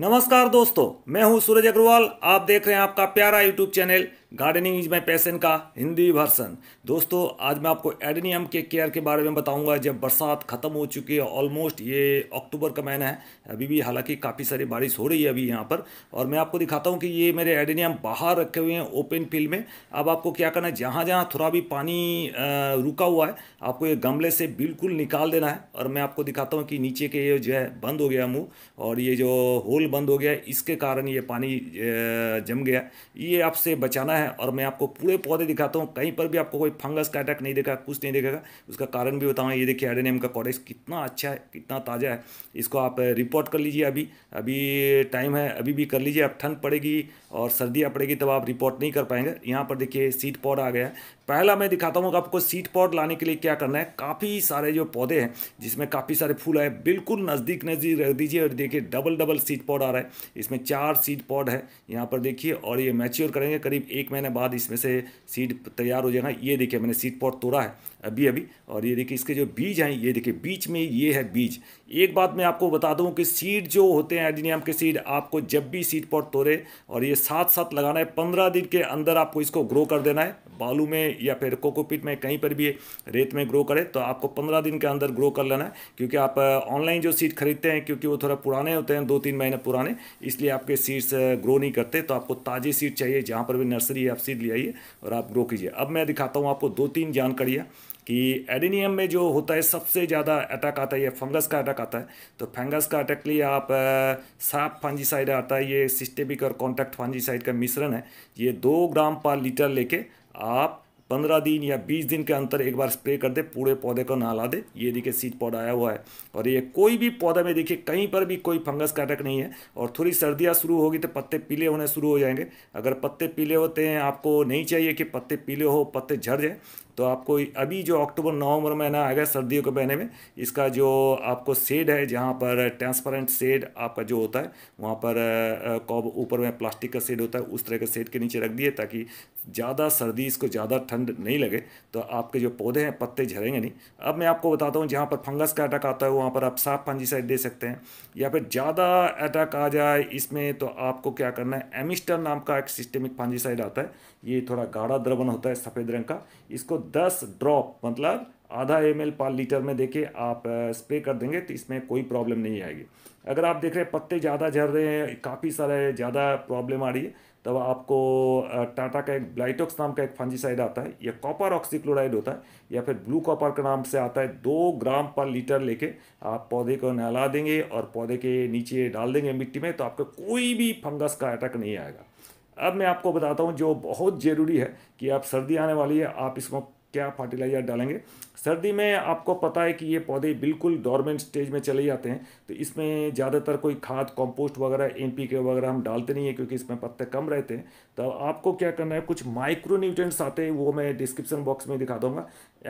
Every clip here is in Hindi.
नमस्कार दोस्तों मैं हूं सूरज अग्रवाल आप देख रहे हैं आपका प्यारा YouTube channel gardening is my passion का हिंदी वर्सन दोस्तों आज मैं आपको एडनियम के केयर के बारे में बताऊंगा जब बरसात ख़त्म हो चुकी है ऑलमोस्ट ये अक्टूबर का महीना है अभी भी हालांकि काफ़ी सारी बारिश हो रही है अभी यहाँ पर और मैं आपको दिखाता हूँ कि ये मेरे एडनियम बाहर रखे हुए हैं ओपन फील्ड में अब आपको क्या करना है जहाँ जहाँ थोड़ा भी पानी रुका हुआ है आपको ये गमले से बिल्कुल निकाल देना है और मैं आपको दिखाता हूँ कि नीचे के ये जो है बंद हो गया मुँह और ये जो होल बंद हो गया इसके कारण ये पानी जम गया ये आपसे बचाना है और मैं आपको पूरे पौधे दिखाता हूँ कहीं पर भी आपको कोई फंगस का अटैक नहीं देखा कुछ नहीं देखेगा उसका कारण भी बताऊँ ये देखिए एडेनियम का कॉडेक्स कितना अच्छा है कितना ताज़ा है इसको आप रिपोर्ट कर लीजिए अभी अभी टाइम है अभी भी कर लीजिए अब ठंड पड़ेगी और सर्दियाँ पड़ेगी तब आप रिपोर्ट नहीं कर पाएंगे यहाँ पर देखिए सीट पॉड आ गया है पहला मैं दिखाता हूँ आपको सीट पॉड लाने के लिए क्या करना है काफ़ी सारे जो पौधे हैं जिसमें काफ़ी सारे फूल आए बिल्कुल नज़दीक नज़दीक रख दीजिए और देखिए डबल डबल सीट पॉड आ रहा है इसमें चार सीट पॉड है यहाँ पर देखिए और ये मैच्योर करेंगे करीब एक एक महीने बाद इसमें से सीड तैयार हो जाएगा ये देखिए मैंने सीड पॉट तोड़ा है अभी अभी और ये देखिए इसके जो बीज हैं ये देखिए बीच में ये है बीज एक बात मैं आपको बता दूं कि सीड जो होते हैं एडिनियम के सीड आपको जब भी सीड पॉट तोड़े और ये साथ साथ लगाना है पंद्रह दिन के अंदर आपको इसको ग्रो कर देना है बालू में या फिर कोकोपीट में कहीं पर भी रेत में ग्रो करे तो आपको पंद्रह दिन के अंदर ग्रो कर लेना है क्योंकि आप ऑनलाइन जो सीड खरीदते हैं क्योंकि वो थोड़ा पुराने होते हैं दो तीन महीने पुराने इसलिए आपके सीड्स ग्रो नहीं करते तो आपको ताज़ी सीड चाहिए जहाँ पर भी नर्सरी ये आप सीध ले आइए और आप ग्रो कीजिए अब मैं दिखाता हूँ आपको दो तीन जानकारियाँ कि एडिनियम में जो होता है सबसे ज़्यादा अटैक आता है ये फंगस का अटैक आता है तो फंगस का अटैक लिए आप साफ फंजीसाइड आता है ये सिस्टेमिक और कॉन्टैक्ट फंजीसाइड का मिश्रण है ये दो ग्राम पर लीटर लेके आप पंद्रह दिन या बीस दिन के अंतर एक बार स्प्रे कर दे पूरे पौधे को नहला दे ये देखिए सीट पौधा आया हुआ है और ये कोई भी पौधा में देखिए कहीं पर भी कोई फंगस का अटक नहीं है और थोड़ी सर्दियाँ शुरू होगी तो पत्ते पीले होने शुरू हो जाएंगे अगर पत्ते पीले होते हैं आपको नहीं चाहिए कि पत्ते पीले हो पत्ते झड़ जाए तो आपको अभी जो अक्टूबर नवंबर महीना आएगा सर्दियों के महीने में इसका जो आपको सेड है जहाँ पर ट्रांसपेरेंट सेड आपका जो होता है वहाँ पर कॉब ऊपर में प्लास्टिक का सेड होता है उस तरह के शेड के नीचे रख दिए ताकि ज़्यादा सर्दी इसको ज़्यादा ठंड नहीं लगे तो आपके जो पौधे हैं पत्ते झरेंगे नहीं अब मैं आपको बताता हूँ जहाँ पर फंगस का अटैक आता है वहाँ पर आप साफ साइड दे सकते हैं या फिर ज़्यादा अटैक आ जाए इसमें तो आपको क्या करना है एमिस्टर नाम का एक सिस्टमिक फंजीसाइड आता है ये थोड़ा गाढ़ा द्रवन होता है सफ़ेद रंग का इसको दस ड्रॉप मतलब आधा एम एल पर लीटर में देखे आप स्प्रे कर देंगे तो इसमें कोई प्रॉब्लम नहीं आएगी अगर आप देख रहे हैं पत्ते ज़्यादा झड़ रहे हैं काफ़ी सारे ज़्यादा प्रॉब्लम आ रही है तब आपको टाटा का एक ब्लाइटॉक्स नाम का एक फंजीसाइड आता है या कॉपर ऑक्सीक्लोराइड होता है या फिर ब्लू कॉपर के नाम से आता है दो ग्राम पर लीटर लेके आप पौधे को नहला देंगे और पौधे के नीचे डाल देंगे मिट्टी में तो आपको कोई भी फंगस का अटैक नहीं आएगा अब मैं आपको बताता हूँ जो बहुत ज़रूरी है कि आप सर्दी आने वाली है आप इसको क्या फर्टिलाइजर डालेंगे सर्दी में आपको पता है कि ये पौधे बिल्कुल डॉर्मेंट स्टेज में चले जाते हैं तो इसमें ज़्यादातर कोई खाद कंपोस्ट वगैरह एन वगैरह हम डालते नहीं है क्योंकि इसमें पत्ते कम रहते हैं तो आपको क्या करना है कुछ माइक्रो आते हैं वो मैं डिस्क्रिप्शन बॉक्स में दिखा दूंगा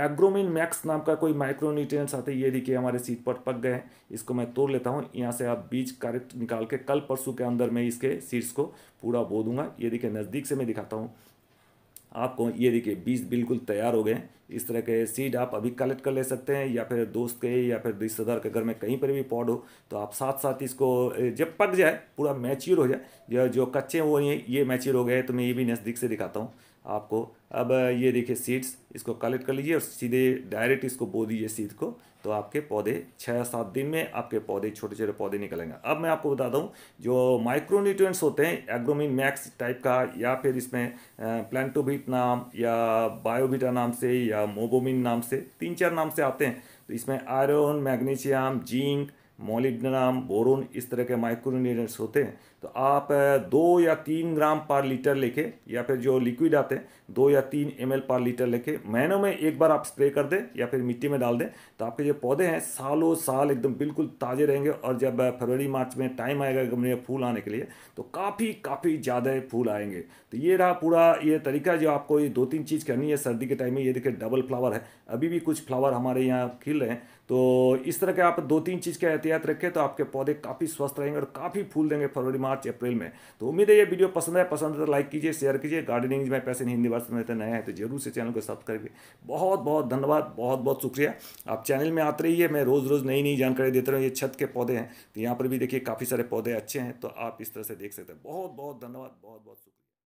एग्रोमिन मैक्स नाम का कोई माइक्रो आते हैं ये देखिए हमारे सीट पर पक गए हैं इसको मैं तोड़ लेता हूँ यहाँ से आप बीज करेक्ट निकाल के कल परसों के अंदर मैं इसके सीड्स को पूरा बो दूंगा ये देखिए नज़दीक से मैं दिखाता हूँ आपको ये देखिए बीज बिल्कुल तैयार हो गए इस तरह के सीड आप अभी कलेक्ट कर ले सकते हैं या फिर दोस्त के या फिर रिश्तेदार के घर में कहीं पर भी पौड हो तो आप साथ साथ इसको जब पक जाए पूरा मैच्योर हो जाए या जो कच्चे वो ये ये मैच्योर हो गए तो मैं ये भी नज़दीक से दिखाता हूँ आपको अब ये देखिए सीड्स इसको कलेक्ट कर लीजिए और सीधे डायरेक्ट इसको बो दीजिए सीड को तो आपके पौधे छः सात दिन में आपके पौधे छोटे छोटे पौधे निकलेंगे अब मैं आपको बता दूँ जो माइक्रोन्यूट्रिएंट्स होते हैं एग्रोमिन मैक्स टाइप का या फिर इसमें प्लान्टोबिट नाम या बायोविटा नाम से या मोबोमिन नाम से तीन चार नाम से आते हैं तो इसमें iron magnesium zinc molybdenum boron इस तरह के माइक्रोन्यूट्रिएंट्स होते हैं तो आप दो या तीन ग्राम पर लीटर लेके या फिर जो लिक्विड आते हैं दो या तीन एम पर लीटर लेके महीनों में एक बार आप स्प्रे कर दें या फिर मिट्टी में डाल दें तो आपके जो पौधे हैं सालों साल एकदम बिल्कुल ताज़े रहेंगे और जब फरवरी मार्च में टाइम आएगा गमले में फूल आने के लिए तो काफ़ी काफ़ी ज़्यादा फूल आएंगे तो ये रहा पूरा ये तरीका जो आपको ये दो तीन चीज़ करनी है सर्दी के टाइम में ये देखिए डबल फ्लावर है अभी भी कुछ फ्लावर हमारे यहाँ खिल रहे हैं तो इस तरह के आप दो तीन चीज़ का एहतियात रखें तो आपके पौधे काफ़ी स्वस्थ रहेंगे और काफ़ी फूल देंगे फरवरी मार्च अप्रैल में तो उम्मीद है ये वीडियो पसंद है पसंद है तो लाइक कीजिए शेयर कीजिए गार्डनिंग में पैसे हिंदी वर्ष में तो नए हैं तो जरूर से चैनल को सब्सक्राइब करिए बहुत बहुत धन्यवाद बहुत बहुत शुक्रिया आप चैनल में आते रहिए मैं रोज़ रोज़ नई नई जानकारी देते रहूँ ये छत के पौधे हैं तो यहाँ पर भी देखिए काफ़ी सारे पौधे अच्छे हैं तो आप इस तरह से देख सकते हैं बहुत बहुत धन्यवाद बहुत बहुत शुक्रिया